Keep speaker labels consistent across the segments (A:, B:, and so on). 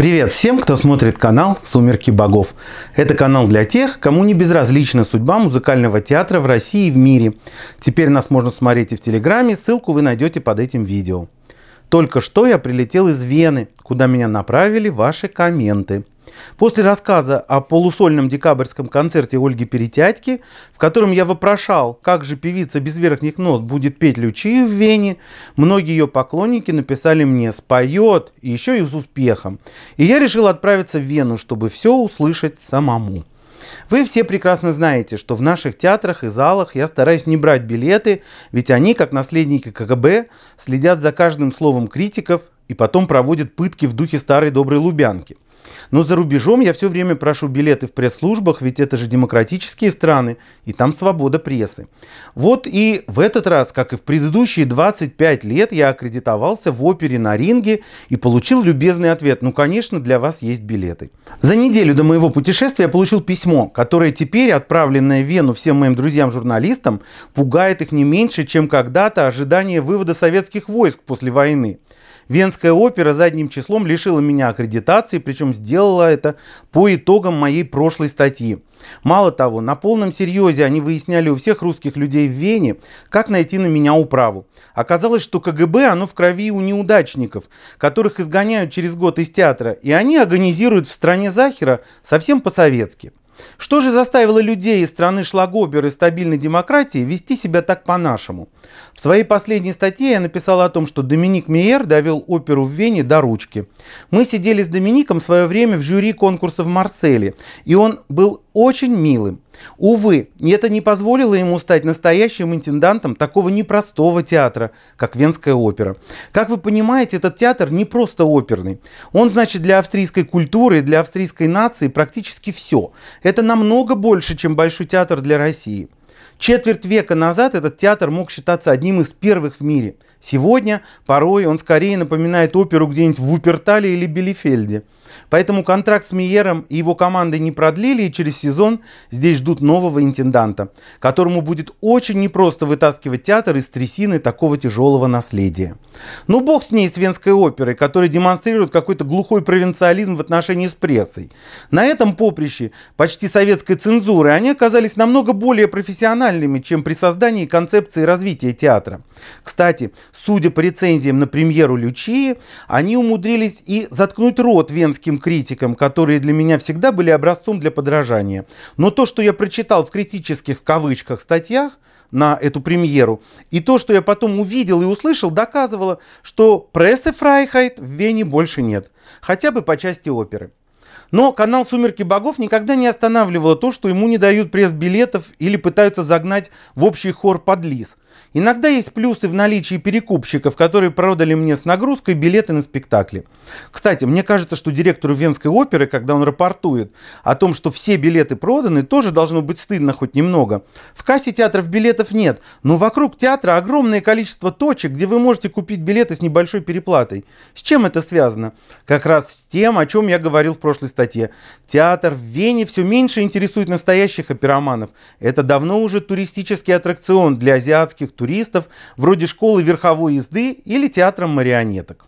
A: Привет всем, кто смотрит канал «Сумерки богов». Это канал для тех, кому не безразлична судьба музыкального театра в России и в мире. Теперь нас можно смотреть и в Телеграме, ссылку вы найдете под этим видео. Только что я прилетел из Вены, куда меня направили ваши комменты. После рассказа о полусольном декабрьском концерте Ольги Перетятьки, в котором я вопрошал, как же певица без верхних нот будет петь «Лючи» в Вене, многие ее поклонники написали мне «Споет!» и еще и с успехом. И я решил отправиться в Вену, чтобы все услышать самому. Вы все прекрасно знаете, что в наших театрах и залах я стараюсь не брать билеты, ведь они, как наследники КГБ, следят за каждым словом критиков и потом проводят пытки в духе старой доброй Лубянки – но за рубежом я все время прошу билеты в пресс-службах, ведь это же демократические страны, и там свобода прессы. Вот и в этот раз, как и в предыдущие 25 лет, я аккредитовался в опере на ринге и получил любезный ответ. Ну, конечно, для вас есть билеты. За неделю до моего путешествия я получил письмо, которое теперь, отправленное в Вену всем моим друзьям-журналистам, пугает их не меньше, чем когда-то ожидание вывода советских войск после войны. Венская опера задним числом лишила меня аккредитации, причем сделала это по итогам моей прошлой статьи. Мало того, на полном серьезе они выясняли у всех русских людей в Вене, как найти на меня управу. Оказалось, что КГБ оно в крови у неудачников, которых изгоняют через год из театра, и они организируют в стране Захера совсем по-советски. Что же заставило людей из страны шлагобер и стабильной демократии вести себя так по-нашему? В своей последней статье я написал о том, что Доминик Мейер довел оперу в Вене до ручки. Мы сидели с Домиником в свое время в жюри конкурса в Марселе, и он был очень милым. Увы, это не позволило ему стать настоящим интендантом такого непростого театра, как Венская опера. Как вы понимаете, этот театр не просто оперный. Он значит для австрийской культуры, для австрийской нации практически все. Это намного больше, чем Большой театр для России. Четверть века назад этот театр мог считаться одним из первых в мире – Сегодня порой он скорее напоминает оперу где-нибудь в Упертале или Белефельде. Поэтому контракт с Миером и его командой не продлили, и через сезон здесь ждут нового интенданта, которому будет очень непросто вытаскивать театр из трясины такого тяжелого наследия. Но ну, бог с ней с венской оперой, которая демонстрирует какой-то глухой провинциализм в отношении с прессой. На этом поприще почти советской цензуры они оказались намного более профессиональными, чем при создании концепции развития театра. Кстати, Судя по рецензиям на премьеру Лючии, они умудрились и заткнуть рот венским критикам, которые для меня всегда были образцом для подражания. Но то, что я прочитал в критических в кавычках статьях, на эту премьеру. И то, что я потом увидел и услышал, доказывало, что прессы Фрайхайт в Вене больше нет. Хотя бы по части оперы. Но канал «Сумерки богов» никогда не останавливало то, что ему не дают пресс-билетов или пытаются загнать в общий хор подлиз. Иногда есть плюсы в наличии перекупщиков, которые продали мне с нагрузкой билеты на спектакли. Кстати, мне кажется, что директору Венской оперы, когда он рапортует о том, что все билеты проданы, тоже должно быть стыдно хоть немного. В кассе театров билетов нет, но вокруг театра огромное количество точек, где вы можете купить билеты с небольшой переплатой. С чем это связано? Как раз с тем, о чем я говорил в прошлой статье. Театр в Вене все меньше интересует настоящих опероманов. Это давно уже туристический аттракцион для азиатских туристов, вроде школы верховой езды или театром марионеток.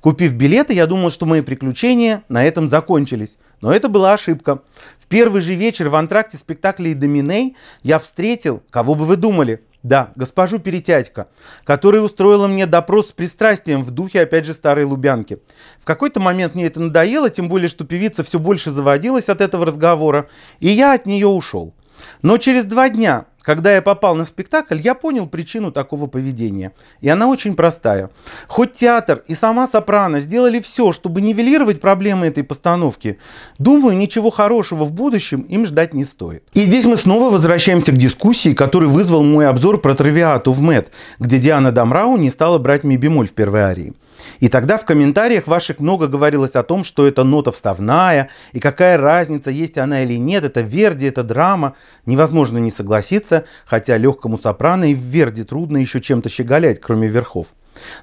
A: Купив билеты, я думал, что мои приключения на этом закончились. Но это была ошибка. В первый же вечер в антракте спектакля «Доминей» я встретил, кого бы вы думали, да, госпожу Перетятько, которая устроила мне допрос с пристрастием в духе, опять же, старой Лубянки. В какой-то момент мне это надоело, тем более, что певица все больше заводилась от этого разговора, и я от нее ушел. Но через два дня когда я попал на спектакль, я понял причину такого поведения. И она очень простая. Хоть театр и сама Сопрано сделали все, чтобы нивелировать проблемы этой постановки, думаю, ничего хорошего в будущем им ждать не стоит. И здесь мы снова возвращаемся к дискуссии, который вызвал мой обзор про травиату в МЭД, где Диана Дамрау не стала брать ми в первой арии. И тогда в комментариях ваших много говорилось о том, что это нота вставная, и какая разница, есть она или нет, это Верди, это драма. Невозможно не согласиться, хотя легкому сопрано и в Верди трудно еще чем-то щеголять, кроме верхов.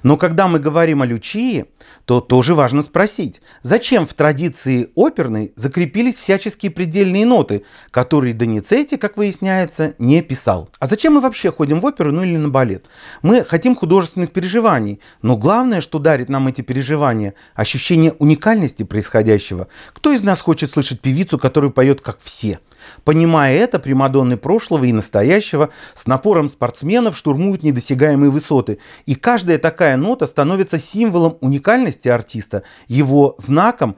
A: Но когда мы говорим о Лючии, то тоже важно спросить, зачем в традиции оперной закрепились всяческие предельные ноты, которые Доницетти, как выясняется, не писал. А зачем мы вообще ходим в оперу, ну или на балет? Мы хотим художественных переживаний, но главное, что дарит нам эти переживания, ощущение уникальности происходящего. Кто из нас хочет слышать певицу, которая поет как все? Понимая это, примадонны прошлого и настоящего с напором спортсменов штурмуют недосягаемые высоты, и каждая такая нота становится символом уникальности артиста, его знаком,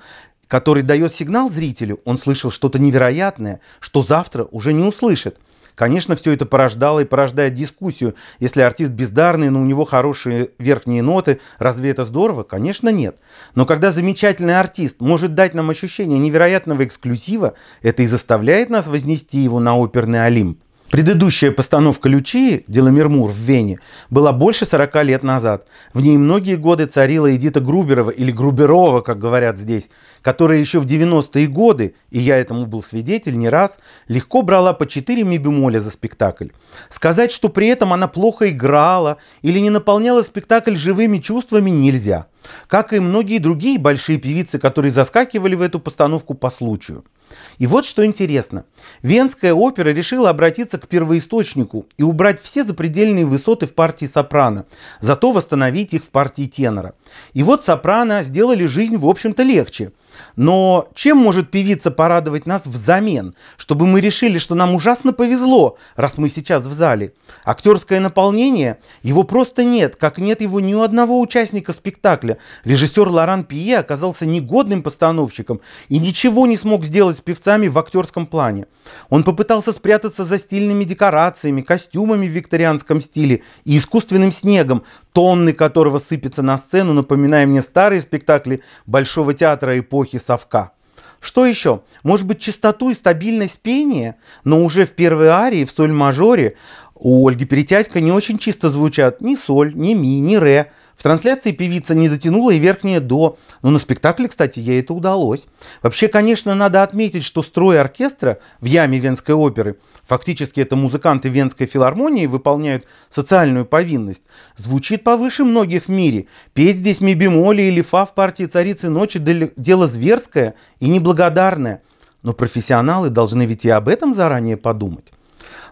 A: который дает сигнал зрителю, он слышал что-то невероятное, что завтра уже не услышит. Конечно, все это порождало и порождает дискуссию. Если артист бездарный, но у него хорошие верхние ноты, разве это здорово? Конечно, нет. Но когда замечательный артист может дать нам ощущение невероятного эксклюзива, это и заставляет нас вознести его на оперный Олимп. Предыдущая постановка «Лючии» Деламермур в Вене была больше 40 лет назад. В ней многие годы царила Эдита Груберова или Груберова, как говорят здесь, которая еще в 90-е годы, и я этому был свидетель не раз, легко брала по 4 мибемоля за спектакль. Сказать, что при этом она плохо играла или не наполняла спектакль живыми чувствами нельзя. Как и многие другие большие певицы, которые заскакивали в эту постановку по случаю – и вот что интересно. Венская опера решила обратиться к первоисточнику и убрать все запредельные высоты в партии сопрано, зато восстановить их в партии тенора. И вот сопрано сделали жизнь, в общем-то, легче. Но чем может певица порадовать нас взамен, чтобы мы решили, что нам ужасно повезло, раз мы сейчас в зале? Актерское наполнение? Его просто нет, как нет его ни у одного участника спектакля. Режиссер Лоран Пье оказался негодным постановщиком и ничего не смог сделать с певцами в актерском плане. Он попытался спрятаться за стильными декорациями, костюмами в викторианском стиле и искусственным снегом, тонны которого сыпятся на сцену, напоминая мне старые спектакли Большого театра эпохи Совка. Что еще? Может быть, чистоту и стабильность пения? Но уже в первой арии, в соль-мажоре, у Ольги Перетядько не очень чисто звучат ни соль, ни ми, ни ре. В трансляции певица не дотянула и верхнее до. Но ну, на спектакле, кстати, ей это удалось. Вообще, конечно, надо отметить, что строй оркестра в яме Венской оперы, фактически это музыканты Венской филармонии выполняют социальную повинность, звучит повыше многих в мире. Петь здесь ми или фа в партии «Царицы ночи» дело зверское и неблагодарное. Но профессионалы должны ведь и об этом заранее подумать.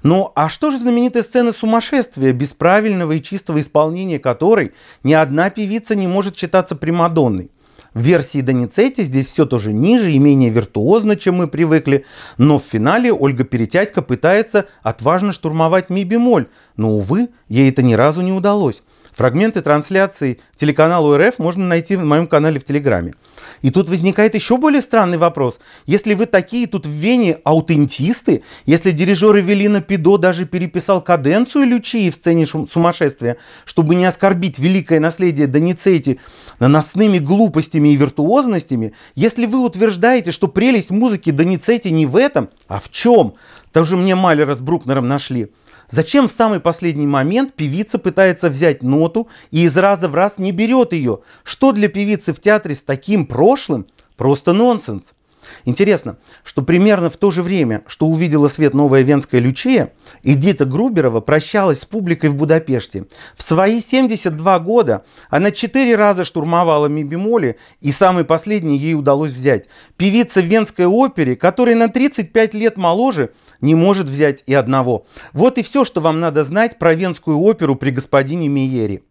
A: Ну а что же знаменитая сцена сумасшествия, без правильного и чистого исполнения которой ни одна певица не может считаться Примадонной? В версии Доницетти здесь все тоже ниже и менее виртуозно, чем мы привыкли, но в финале Ольга Перетядько пытается отважно штурмовать ми-бемоль, но, увы, ей это ни разу не удалось. Фрагменты трансляций телеканала УРФ можно найти на моем канале в Телеграме. И тут возникает еще более странный вопрос. Если вы такие тут в Вене аутентисты, если дирижер Эвелина Пидо даже переписал каденцию Лючии в сцене сумасшествия, чтобы не оскорбить великое наследие Доницетти наносными глупостями и виртуозностями, если вы утверждаете, что прелесть музыки Доницетти не в этом, а в чем? Даже мне Малера с Брукнером нашли. Зачем в самый последний момент певица пытается взять ноту и из раза в раз не берет ее? Что для певицы в театре с таким прошлым? Просто нонсенс. Интересно, что примерно в то же время, что увидела свет новая венская Лючия, Эдита Груберова прощалась с публикой в Будапеште. В свои 72 года она четыре раза штурмовала мибемоли, и самый последний ей удалось взять. Певица в венской опере, которой на 35 лет моложе, не может взять и одного. Вот и все, что вам надо знать про венскую оперу при господине Мейере.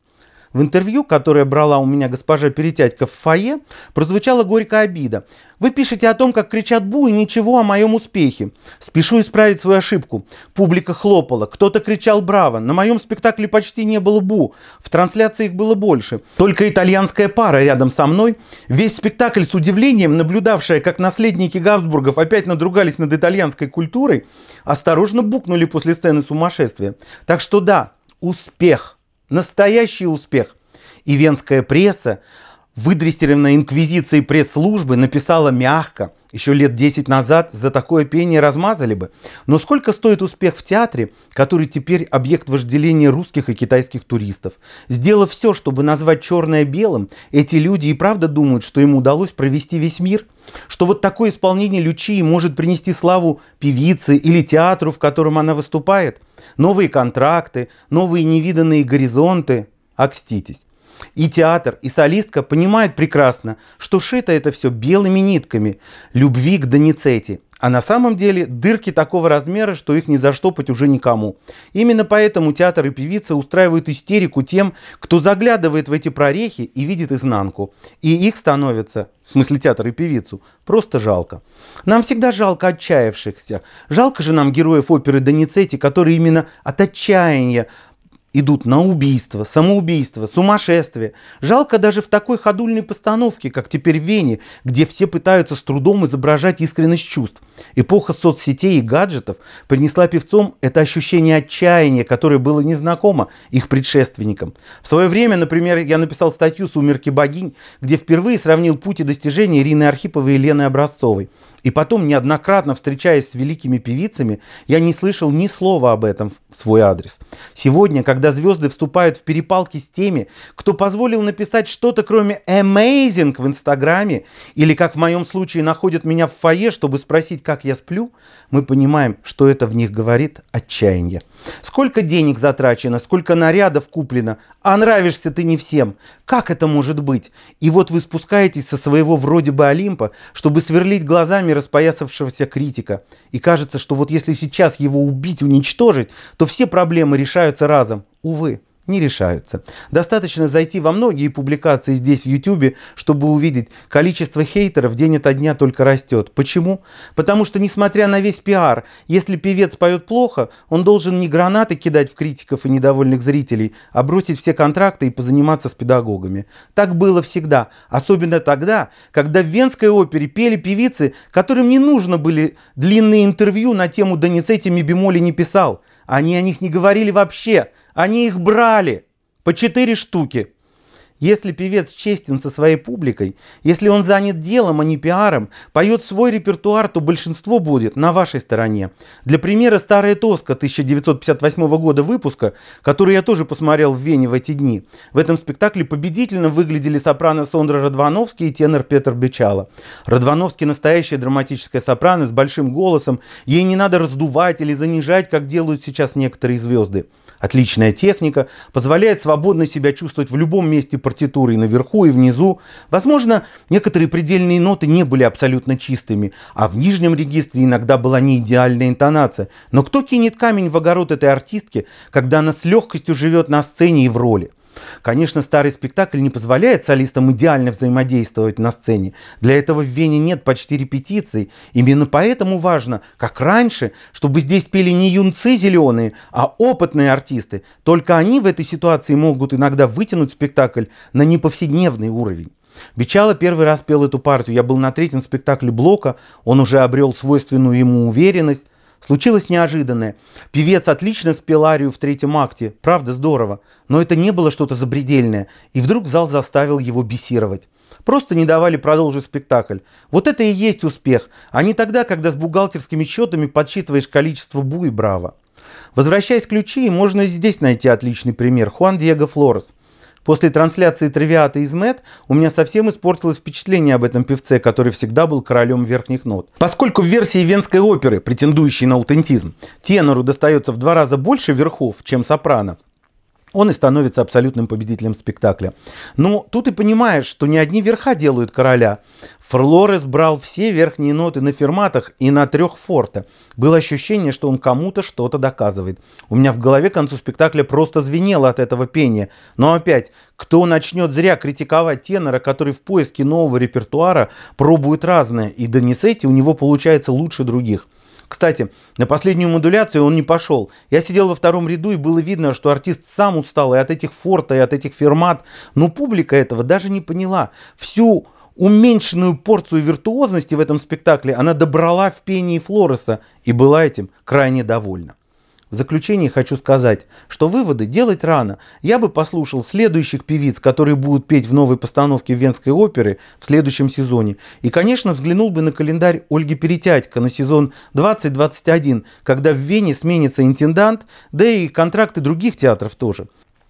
A: В интервью, которое брала у меня госпожа Перетядько в фойе, прозвучала горькая обида. «Вы пишете о том, как кричат «бу» и ничего о моем успехе. Спешу исправить свою ошибку. Публика хлопала, кто-то кричал «браво». На моем спектакле почти не было «бу». В трансляции их было больше. Только итальянская пара рядом со мной. Весь спектакль с удивлением, наблюдавшая, как наследники Габсбургов опять надругались над итальянской культурой, осторожно букнули после сцены сумасшествия. Так что да, успех. Настоящий успех. И венская пресса, выдрессированная инквизицией пресс-службы, написала мягко. Еще лет 10 назад за такое пение размазали бы. Но сколько стоит успех в театре, который теперь объект вожделения русских и китайских туристов? Сделав все, чтобы назвать черное белым, эти люди и правда думают, что им удалось провести весь мир – что вот такое исполнение Лючии может принести славу певице или театру, в котором она выступает новые контракты, новые невиданные горизонты. Окститесь. И театр, и солистка понимают прекрасно, что шито это все белыми нитками любви к Доницетти – а на самом деле дырки такого размера, что их не заштопать уже никому. Именно поэтому театр и певицы устраивают истерику тем, кто заглядывает в эти прорехи и видит изнанку. И их становится, в смысле театр и певицу, просто жалко. Нам всегда жалко отчаявшихся. Жалко же нам героев оперы Доницетти, которые именно от отчаяния идут на убийство, самоубийство, сумасшествие. Жалко даже в такой ходульной постановке, как теперь в Вене, где все пытаются с трудом изображать искренность чувств. Эпоха соцсетей и гаджетов принесла певцам это ощущение отчаяния, которое было незнакомо их предшественникам. В свое время, например, я написал статью «Сумерки богинь», где впервые сравнил пути достижения Ирины Архиповой и Лены Образцовой. И потом, неоднократно встречаясь с великими певицами, я не слышал ни слова об этом в свой адрес. Сегодня, когда когда звезды вступают в перепалки с теми, кто позволил написать что-то кроме amazing в Инстаграме, или, как в моем случае, находят меня в фойе, чтобы спросить, как я сплю, мы понимаем, что это в них говорит отчаяние. Сколько денег затрачено, сколько нарядов куплено, а нравишься ты не всем. Как это может быть? И вот вы спускаетесь со своего вроде бы Олимпа, чтобы сверлить глазами распоясавшегося критика. И кажется, что вот если сейчас его убить, уничтожить, то все проблемы решаются разом увы, не решаются. Достаточно зайти во многие публикации здесь в YouTube, чтобы увидеть, количество хейтеров день ото дня только растет. Почему? Потому что, несмотря на весь пиар, если певец поет плохо, он должен не гранаты кидать в критиков и недовольных зрителей, а бросить все контракты и позаниматься с педагогами. Так было всегда, особенно тогда, когда в Венской опере пели певицы, которым не нужно были длинные интервью на тему «Доницетти Мибемоли не писал». Они о них не говорили вообще, они их брали по четыре штуки. Если певец честен со своей публикой, если он занят делом, а не пиаром, поет свой репертуар, то большинство будет на вашей стороне. Для примера «Старая тоска» 1958 года выпуска, который я тоже посмотрел в Вене в эти дни. В этом спектакле победительно выглядели сопрано Сондра Радвановский и тенор Петр Бичало. Радвановский настоящая драматическая сопрано с большим голосом, ей не надо раздувать или занижать, как делают сейчас некоторые звезды отличная техника, позволяет свободно себя чувствовать в любом месте партитуры и наверху, и внизу. Возможно, некоторые предельные ноты не были абсолютно чистыми, а в нижнем регистре иногда была не идеальная интонация. Но кто кинет камень в огород этой артистки, когда она с легкостью живет на сцене и в роли? Конечно, старый спектакль не позволяет солистам идеально взаимодействовать на сцене. Для этого в Вене нет почти репетиций. Именно поэтому важно, как раньше, чтобы здесь пели не юнцы зеленые, а опытные артисты. Только они в этой ситуации могут иногда вытянуть спектакль на неповседневный уровень. Бичало первый раз пел эту партию. Я был на третьем спектакле Блока. Он уже обрел свойственную ему уверенность. Случилось неожиданное. Певец отлично спел арию в третьем акте, правда здорово, но это не было что-то забредельное. и вдруг зал заставил его бесировать. Просто не давали продолжить спектакль. Вот это и есть успех, а не тогда, когда с бухгалтерскими счетами подсчитываешь количество буй браво. Возвращаясь к ключи, можно и здесь найти отличный пример. Хуан Диего Флорес. После трансляции «Травиата» из Мэт у меня совсем испортилось впечатление об этом певце, который всегда был королем верхних нот. Поскольку в версии венской оперы, претендующей на аутентизм, тенору достается в два раза больше верхов, чем сопрано, он и становится абсолютным победителем спектакля. Но ну, тут и понимаешь, что не одни верха делают короля. Фрлорес брал все верхние ноты на ферматах и на трех форта. Было ощущение, что он кому-то что-то доказывает. У меня в голове к концу спектакля просто звенело от этого пения. Но опять, кто начнет зря критиковать тенора, который в поиске нового репертуара пробует разное, и Донесетти у него получается лучше других – кстати, на последнюю модуляцию он не пошел. Я сидел во втором ряду, и было видно, что артист сам устал и от этих форта, и от этих фермат. Но публика этого даже не поняла. Всю уменьшенную порцию виртуозности в этом спектакле она добрала в пении Флореса и была этим крайне довольна. В заключение хочу сказать, что выводы делать рано. Я бы послушал следующих певиц, которые будут петь в новой постановке Венской оперы в следующем сезоне. И, конечно, взглянул бы на календарь Ольги Перетятько на сезон 2021, когда в Вене сменится интендант, да и контракты других театров тоже.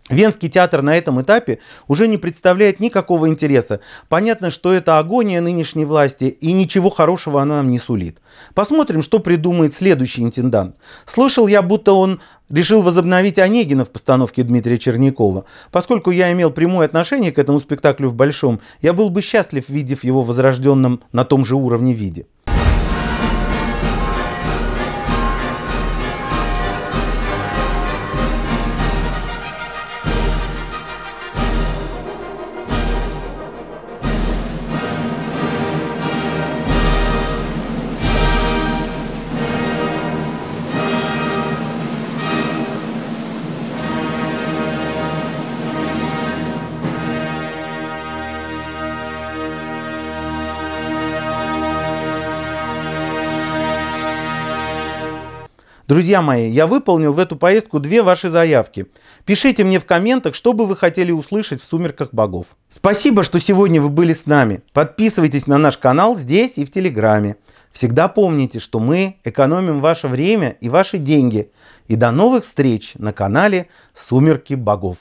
A: Венский театр на этом этапе уже не представляет никакого интереса. Понятно, что это агония нынешней власти, и ничего хорошего она нам не сулит. Посмотрим, что придумает следующий интендант. Слышал я, будто он решил возобновить Онегина в постановке Дмитрия Чернякова. Поскольку я имел прямое отношение к этому спектаклю в Большом, я был бы счастлив, видев его возрожденным на том же уровне виде. Друзья мои, я выполнил в эту поездку две ваши заявки. Пишите мне в комментах, что бы вы хотели услышать в «Сумерках богов». Спасибо, что сегодня вы были с нами. Подписывайтесь на наш канал здесь и в Телеграме. Всегда помните, что мы экономим ваше время и ваши деньги. И до новых встреч на канале «Сумерки богов».